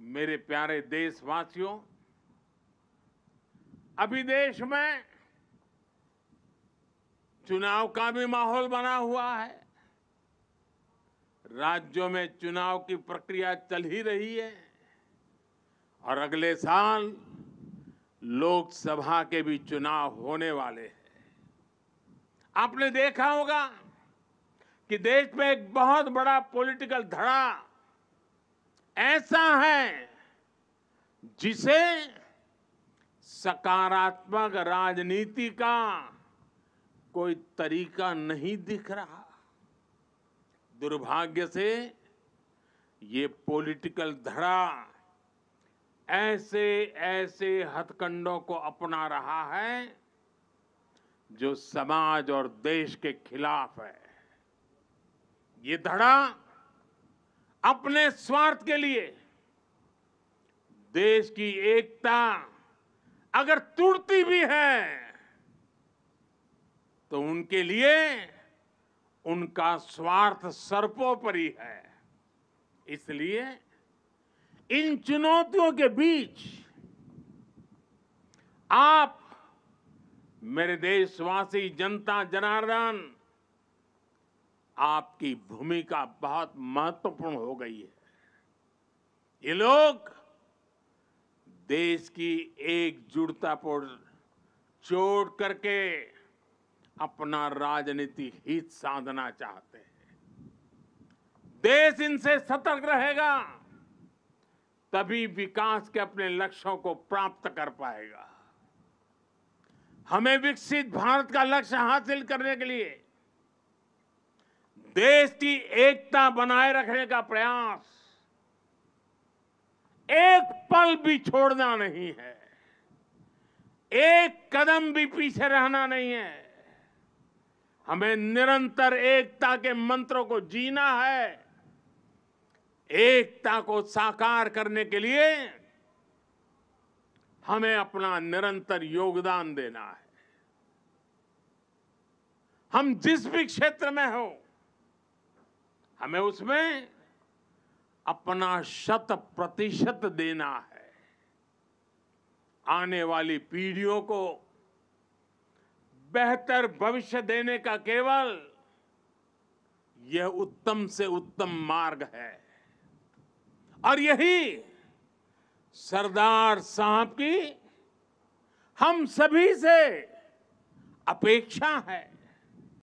मेरे प्यारे देशवासियों अभी देश में चुनाव का भी माहौल बना हुआ है राज्यों में चुनाव की प्रक्रिया चल ही रही है और अगले साल लोकसभा के भी चुनाव होने वाले हैं आपने देखा होगा कि देश में एक बहुत बड़ा पॉलिटिकल धड़ा ऐसा है जिसे सकारात्मक राजनीति का कोई तरीका नहीं दिख रहा दुर्भाग्य से ये पॉलिटिकल धड़ा ऐसे ऐसे हथकंडों को अपना रहा है जो समाज और देश के खिलाफ है ये धड़ा अपने स्वार्थ के लिए देश की एकता अगर टूटती भी है तो उनके लिए उनका स्वार्थ सर्वोपरि है इसलिए इन चुनौतियों के बीच आप मेरे देशवासी जनता जनार्दन आपकी भूमिका बहुत महत्वपूर्ण हो गई है ये लोग देश की एकजुटता पर चोट करके अपना राजनीतिक हित साधना चाहते हैं देश इनसे सतर्क रहेगा तभी विकास के अपने लक्ष्यों को प्राप्त कर पाएगा हमें विकसित भारत का लक्ष्य हासिल करने के लिए देश की एकता बनाए रखने का प्रयास एक पल भी छोड़ना नहीं है एक कदम भी पीछे रहना नहीं है हमें निरंतर एकता के मंत्रों को जीना है एकता को साकार करने के लिए हमें अपना निरंतर योगदान देना है हम जिस भी क्षेत्र में हों हमें उसमें अपना शत प्रतिशत देना है आने वाली पीढ़ियों को बेहतर भविष्य देने का केवल यह उत्तम से उत्तम मार्ग है और यही सरदार साहब की हम सभी से अपेक्षा है